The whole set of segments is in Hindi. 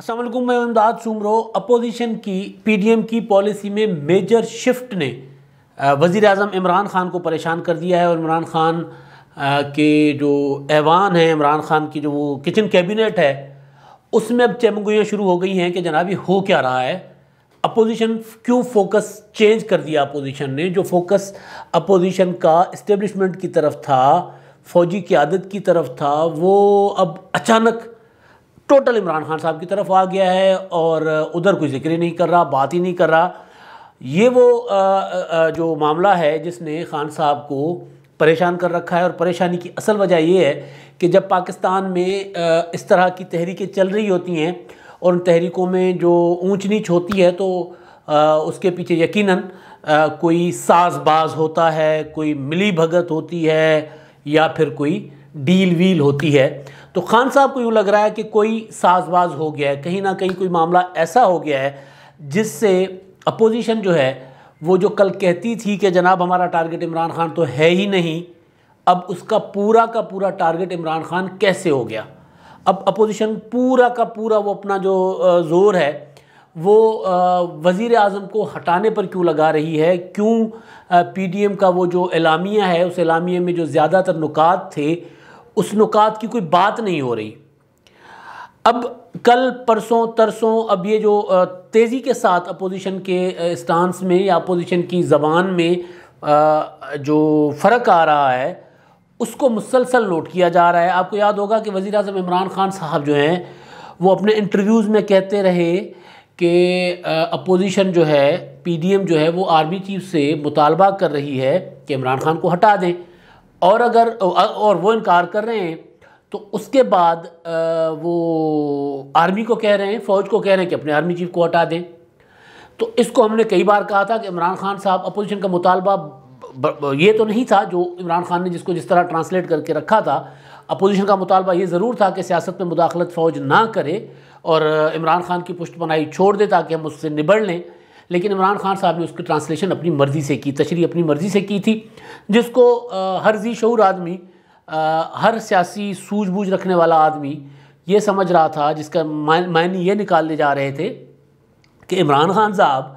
असल मैं इमदाद सुमरो अपोजिशन की पीडीएम की पॉलिसी में मेजर शिफ्ट ने वज़ी अजम इमरान ख़ान को परेशान कर दिया है और इमरान ख़ान के जो ऐवान हैं इमरान ख़ान की जो वो किचन कैबिनेट है उसमें अब चमगुयाँ शुरू हो गई हैं कि जनाब ये हो क्या रहा है अपोजिशन क्यों फोकस चेंज कर दिया अपोजिशन ने जो फोकस अपोजिशन का इस्टेबलिशमेंट की तरफ था फौजी क्यादत की तरफ था वो अब अचानक टोटल इमरान खान साहब की तरफ आ गया है और उधर कोई जिक्र ही नहीं कर रहा बात ही नहीं कर रहा ये वो आ, आ, जो मामला है जिसने खान साहब को परेशान कर रखा है और परेशानी की असल वजह ये है कि जब पाकिस्तान में आ, इस तरह की तहरीकें चल रही होती हैं और उन तहरीकों में जो ऊँच नीच होती है तो उसके पीछे यकीन कोई साजबाज होता है कोई मिली भगत होती है या फिर कोई डील वील होती है तो खान साहब को यूँ लग रहा है कि कोई साजबाज हो गया है कहीं ना कहीं कोई मामला ऐसा हो गया है जिससे अपोजिशन जो है वो जो कल कहती थी कि जनाब हमारा टारगेट इमरान खान तो है ही नहीं अब उसका पूरा का पूरा टारगेट इमरान खान कैसे हो गया अब अपोजिशन पूरा का पूरा वो अपना जो ज़ोर है वो वज़ी अजम को हटाने पर क्यों लगा रही है क्यों पी डी एम का वो जो एलामिया है उस एलामिया में जो ज़्यादातर नुकात थे उस नुकात की कोई बात नहीं हो रही अब कल परसों तरसों अब ये जो तेज़ी के साथ अपोजिशन के स्टांस में या अपोजिशन की ज़बान में जो फ़र्क आ रहा है उसको मुसलसल नोट किया जा रहा है आपको याद होगा कि वज़ी अजम इमरान ख़ान साहब जो हैं वो अपने इंटरव्यूज़ में कहते रहे कि अपोजिशन जो है पीडीएम जो है वो आर्मी चीफ से मुतालबा कर रही है कि इमरान खान को हटा दें और अगर और वो इनकार कर रहे हैं तो उसके बाद वो आर्मी को कह रहे हैं फ़ौज को कह रहे हैं कि अपने आर्मी चीफ को हटा दें तो इसको हमने कई बार कहा था कि इमरान खान साहब अपोजिशन का मुतालबा ये तो नहीं था जो इमरान खान ने जिसको जिस तरह ट्रांसलेट करके रखा था अपोजिशन का मुतालबा ये ज़रूर था कि सियासत में मुदाखलत फ़ौज ना करे और इमरान खान की पुष्ट बनाई छोड़ दे ताकि हम उससे निबड़ लें लेकिन इमरान खान साहब ने उसकी ट्रांसलेशन अपनी मर्ज़ी से की तशरी अपनी मर्ज़ी से की थी जिसको हर जी शूर आदमी हर सियासी सूझबूझ रखने वाला आदमी ये समझ रहा था जिसका मायने ये निकालने जा रहे थे कि इमरान खान साहब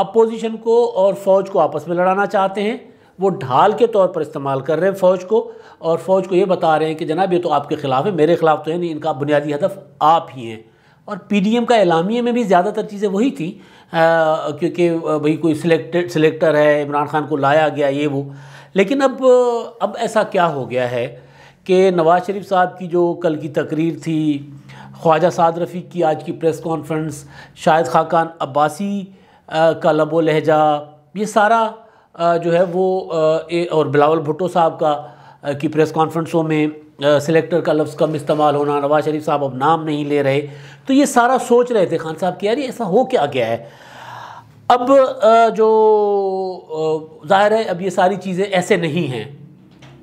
अपोजिशन को और फ़ौज को आपस में लड़ाना चाहते हैं वो ढाल के तौर पर इस्तेमाल कर रहे हैं फ़ौज को और फ़ौज को ये बता रहे हैं कि जनाब ये तो आपके ख़िलाफ़ है मेरे ख़िलाफ़ तो है नहीं इनका बुनियादी हदफ आप ही हैं और पी डी एम का एलामिया में भी ज़्यादातर चीज़ें वही थी क्योंकि भाई कोई सिलेक्टेड सिलेक्टर है इमरान खान को लाया गया ये वो लेकिन अब अब ऐसा क्या हो गया है कि नवाज़ शरीफ साहब की जो कल की तकरीर थी ख्वाजा साद रफ़ी की आज की प्रेस कॉन्फ्रेंस शाहिद खाकान अब्बासी का लबो लहजा ये सारा जो है वो और बिलावल भुट्टो साहब का की प्रेस कॉन्फ्रेंसों में सिलेक्टर का लफ्ज़ कम इस्तेमाल होना नवाज शरीफ साहब अब नाम नहीं ले रहे तो ये सारा सोच रहे थे खान साहब कि यार ऐसा हो क्या गया है अब जो ज़ाहिर है अब ये सारी चीज़ें ऐसे नहीं हैं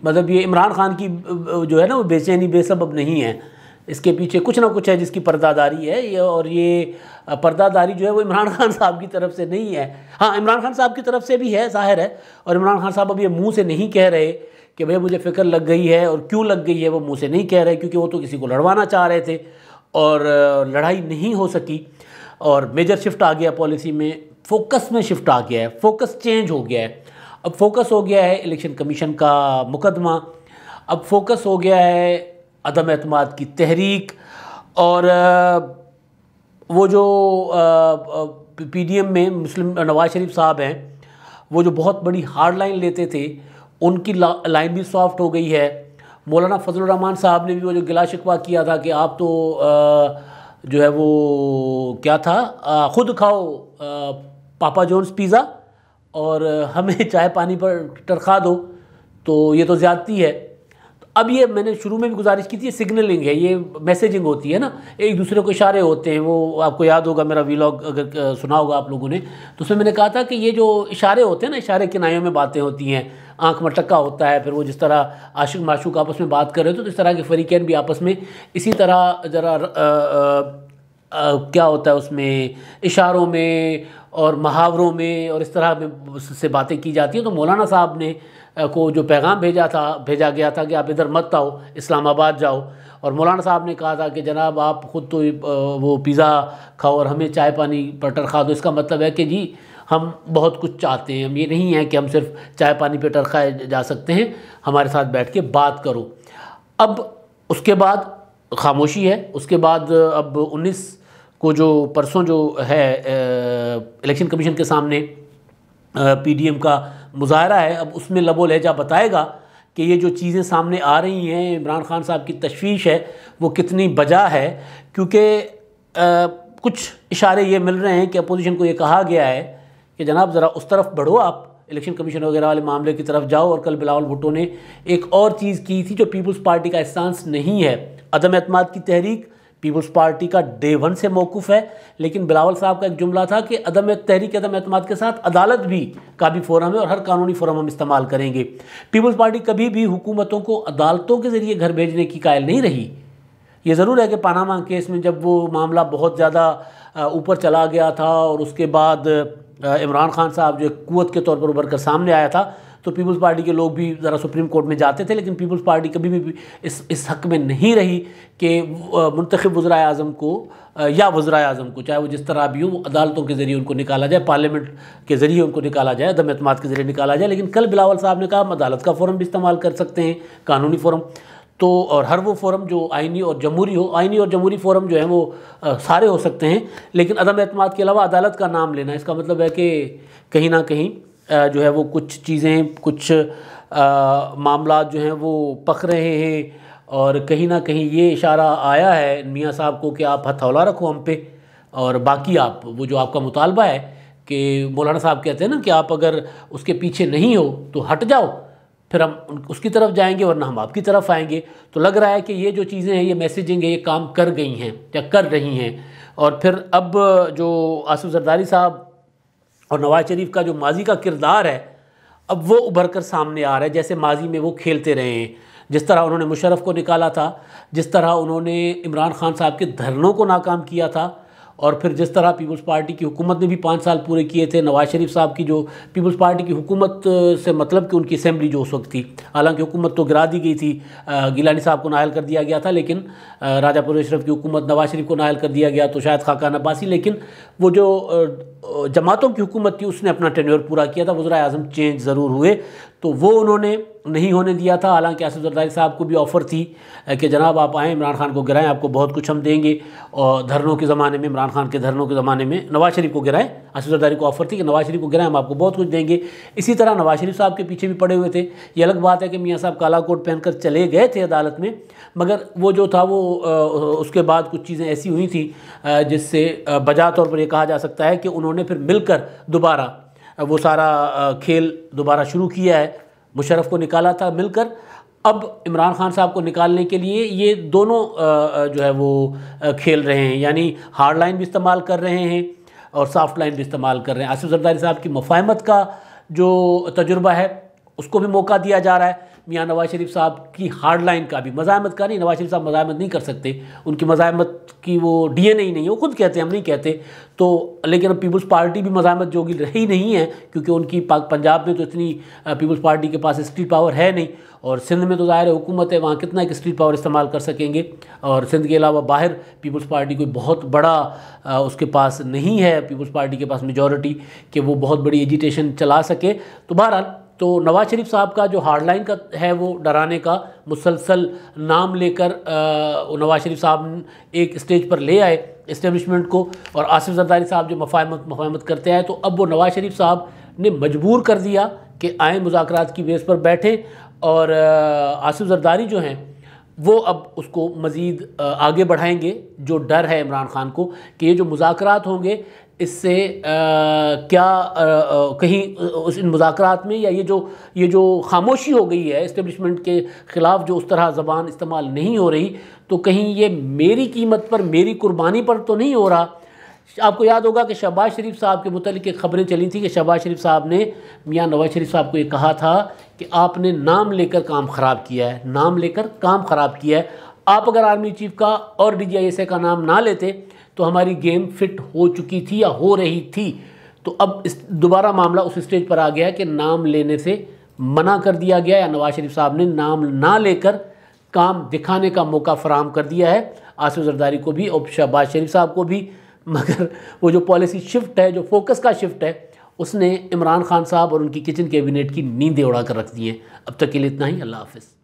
मतलब ये इमरान खान की जो है ना वो बेचैनी बेसब अब नहीं है इसके पीछे कुछ ना कुछ है जिसकी पर्दादारी है ये और ये पर्दादारी जो है वो इमरान खान साहब की तरफ से नहीं है हाँ इमरान खान साहब की तरफ से भी है जाहिर है और इमरान खान साहब अब ये मुंह से नहीं कह रहे कि भैया मुझे फ़िक्र लग गई है और क्यों लग गई है वो मुँह से नहीं कह रहे क्योंकि वो तो किसी को लड़वाना चाह रहे थे और लड़ाई नहीं हो सकी और मेजर शिफ्ट आ गया पॉलिसी में फोकस में शिफ्ट आ गया है फोकस चेंज हो गया है अब फोकस हो गया है इलेक्शन कमीशन का मुकदमा अब फोकस हो गया है अदम अहतम की तहरीक और वो जो पीडीएम में मुस्लिम नवाज शरीफ साहब हैं वो जो बहुत बड़ी हार्ड लाइन लेते थे उनकी लाइन भी सॉफ्ट हो गई है मौलाना फजल रहमान साहब ने भी वो जो गिला शिकवा किया था कि आप तो जो है वो क्या था ख़ुद खाओ पापा जोन्स पिज़्ज़ा और हमें चाय पानी पर टरखा दो तो ये तो ज़्यादती है अब ये मैंने शुरू में भी गुजारिश की थी ये सिग्नलिंग है ये मैसेजिंग होती है ना एक दूसरे को इशारे होते हैं वो आपको याद होगा मेरा वीलॉग अगर सुना होगा आप लोगों ने तो उसमें मैंने कहा था कि ये जो इशारे होते हैं ना इशारे किनाइयों में बातें होती हैं आंख मटक्का होता है फिर वो जिस तरह आशिक माशूक आपस में बात कर रहे हो तो इस तरह के फरीकैन भी आपस में इसी तरह ज़रा क्या होता है उसमें इशारों में और मुहावरों में और इस तरह में से बातें की जाती हैं तो मौलाना साहब ने को जो पैगाम भेजा था भेजा गया था कि आप इधर मत आओ इस्लामाबाद जाओ और मौलाना साहब ने कहा था कि जनाब आप ख़ुद तो वो पिज़्ज़ा खाओ और हमें चाय पानी पटर खा दो इसका मतलब है कि जी हम बहुत कुछ चाहते हैं हम ये नहीं है कि हम सिर्फ चाय पानी पटर खाए जा सकते हैं हमारे साथ बैठ के बात करो अब उसके बाद खामोशी है उसके बाद अब उन्नीस को जो परसों जो है इलेक्शन कमीशन के सामने पीडीएम का मुजाहरा है अब उसमें लबो लहजा बताएगा कि ये जो चीज़ें सामने आ रही हैं इमरान खान साहब की तशवीश है वो कितनी बजा है क्योंकि कुछ इशारे ये मिल रहे हैं कि अपोजिशन को ये कहा गया है कि जनाब ज़रा उस तरफ बढ़ो आप इलेक्शन कमीशन वगैरह वाले मामले की तरफ जाओ और कल बिलावल भुट्टो ने एक और चीज़ की थी जो पीपल्स पार्टी का एहसास नहीं है अदम अतमाद की तहरीक पीपल्स पार्टी का देवन से मौकूफ़ है लेकिन बिलावल साहब का एक जुमला था कि अदम तहरीक अदम अहतम के साथ अदालत भी का भी फोरम है और हर कानूनी फोरम हम इस्तेमाल करेंगे पीपल्स पार्टी कभी भी हुकूमतों को अदालतों के ज़रिए घर भेजने की कायल नहीं रही ये ज़रूर है कि पानामा केस में जब वो मामला बहुत ज़्यादा ऊपर चला गया था और उसके बाद इमरान खान साहब जो एक कुत के तौर पर उभर कर सामने आया था तो पीपल्स पार्टी के लोग भी ज़रा सुप्रीम कोर्ट में जाते थे लेकिन पीपल्स पार्टी कभी भी इस इस हक में नहीं रही कि मंतखब वज्रा अजम को या वज्रा अजम को चाहे वो जिस तरह भी हो वो अदालतों के ज़रिए उनको निकाला जाए पार्लियामेंट के ज़रिए उनको निकाला जाए दम अतमाद के ज़रिए निकाला जाए लेकिन कल बिलावल साहब ने कहा हम अदालत का फोरम भी इस्तेमाल कर सकते हैं कानूनी फोरम तो और हर वो फोरम जो आइनी और जमहूरी हो आइनी और जमहूरी फोरम जो है वो आ, सारे हो सकते हैं लेकिन अदम अतमाद के अलावा अदालत का नाम लेना इसका मतलब है कि कहीं ना कहीं जो है वो कुछ चीज़ें कुछ मामला जो हैं वो पख रहे हैं और कहीं ना कहीं ये इशारा आया है मियाँ साहब को कि आप हथौला रखो हम पे और बाकी आप वो जो आपका मुतालबा है कि मौलाना साहब कहते हैं ना कि आप अगर उसके पीछे नहीं हो तो हट जाओ फिर हम उसकी तरफ जाएंगे ना हम आपकी तरफ आएंगे तो लग रहा है कि ये जो चीज़ें हैं ये मैसेजिंग है ये काम कर गई हैं या कर रही हैं और फिर अब जो आसिफ जरदारी साहब और नवाज शरीफ का जो माजी का किरदार है अब वो उभर कर सामने आ रहा है जैसे माजी में वो खेलते रहे हैं जिस तरह उन्होंने मुशरफ को निकाला था जिस तरह उन्होंने इमरान खान साहब के धरनों को नाकाम किया था और फिर जिस तरह पीपल्स पार्टी की हुकूमत ने भी पाँच साल पूरे किए थे नवाज शरीफ साहब की जो पीपल्स पार्टी की हुकूमत से मतलब कि उनकी असम्बली जो उस वक्त थी हालांकि हुकूमत तो गिरा दी गई थी गिलानी साहब को नायल कर दिया गया था लेकिन राजा परवेज शरीफ की हुकूमत नवाज शरीफ को नायल कर दिया गया तो शायद खाकान अब्बासी लेकिन वो जो जमातों की हुकूमत थी उसने अपना टेन्योर पूरा किया था वज्र अजम चेंज ज़रूर हुए तो वो उन्होंने नहीं होने दिया था हालांकि आसिफ जरदारी साहब को भी ऑफ़र थी कि जनाब आप आएँ इमरान खान को गिराएं आपको बहुत कुछ हम देंगे और धरनों के ज़माने में इमरान खान के धरनों के ज़माने में नवाज शरीफ को गिराएं आसिफ जरदारी को ऑफ़र थी कि नवाज शरीफ को गिराएं हम आपको बहुत कुछ देंगे इसी तरह नवाज शरीफ साहब के पीछे भी पड़े हुए थे ये अलग बात है कि मियाँ साहब काला कोट पहनकर चले गए थे अदालत में मगर वो जो था वो उसके बाद कुछ चीज़ें ऐसी हुई थी जिससे बजा तौर पर यह कहा जा सकता है कि उन्होंने फिर मिलकर दोबारा वो सारा खेल दोबारा शुरू किया है मुशरफ को निकाला था मिलकर अब इमरान खान साहब को निकालने के लिए ये दोनों जो है वो खेल रहे हैं यानी हार्ड लाइन भी इस्तेमाल कर रहे हैं और सॉफ्ट लाइन भी इस्तेमाल कर रहे हैं आसिफ जरदारी साहब की मफाहमत का जो तजुर्बा है उसको भी मौका दिया जा रहा है मियाँ नवाज शरीफ साहब की हार्ड लाइन का भी मजामत का नहीं नवाज शरीफ साहब मजामत नहीं कर सकते उनकी मजामत की वो एन ही नहीं है वो खुद कहते हैं हम नहीं कहते तो लेकिन अब पीपल्स पार्टी भी मजामत जोगी रही नहीं है क्योंकि उनकी पंजाब में तो इतनी पीपल्स पार्टी के पास स्ट्रीट पावर है नहीं और सिंध में तो ज़ाहिर है हुकूमत है वहाँ कितना एक स्ट्रीट पावर इस्तेमाल कर सकेंगे और सिंध के अलावा बाहर पीपल्स पार्टी कोई बहुत बड़ा उसके पास नहीं है पीपल्स पार्टी के पास मेजॉरिटी कि वो बहुत बड़ी एजिटेशन चला सके तो बहरहाल तो नवाज शरीफ साहब का जो हार्डलाइन का है वो डराने का मुसलसल नाम लेकर नवाज शरीफ साहब एक स्टेज पर ले आए इस्टेबलिशमेंट को और आसिफ जरदारी साहब जो मफाहमत मफाहमत करते आए तो अब वो नवाज शरीफ साहब ने मजबूर कर दिया कि आए मुजाकर की बेस पर बैठें और आसिफ जरदारी जो हैं वो अब उसको मज़ीद आगे बढ़ाएंगे जो डर है इमरान खान को कि ये जो मुजाकरात होंगे इससे क्या आ, आ, कहीं उस इन मुजाकरात में या ये जो ये जो खामोशी हो गई है इस्टबलिशमेंट के ख़िलाफ़ जो उस तरह ज़बान इस्तेमाल नहीं हो रही तो कहीं ये मेरी कीमत पर मेरी कुर्बानी पर तो नहीं हो रहा आपको याद होगा कि शहबाज शरीफ साहब के एक खबरें चली थी कि शहबाज शरीफ साहब ने मियाँ नवाज शरीफ साहब को ये कहा था कि आपने नाम लेकर काम ख़राब किया है नाम लेकर काम ख़राब किया है आप अगर आर्मी चीफ का और डी जी का नाम ना लेते तो हमारी गेम फिट हो चुकी थी या हो रही थी तो अब इस दोबारा मामला उस स्टेज पर आ गया कि नाम लेने से मना कर दिया गया या नवाज शरीफ साहब ने नाम ना लेकर काम दिखाने का मौका फराहम कर दिया है आसिफ जरदारी को भी और शहबाज शरीफ साहब को भी मगर वो जो पॉलिसी शिफ्ट है जो फोकस का शिफ्ट है उसने इमरान खान साहब और उनकी किचन कैबिनेट की नींदें उड़ा कर रख दी हैं अब तक के लिए इतना ही अल्लाह हाफिज़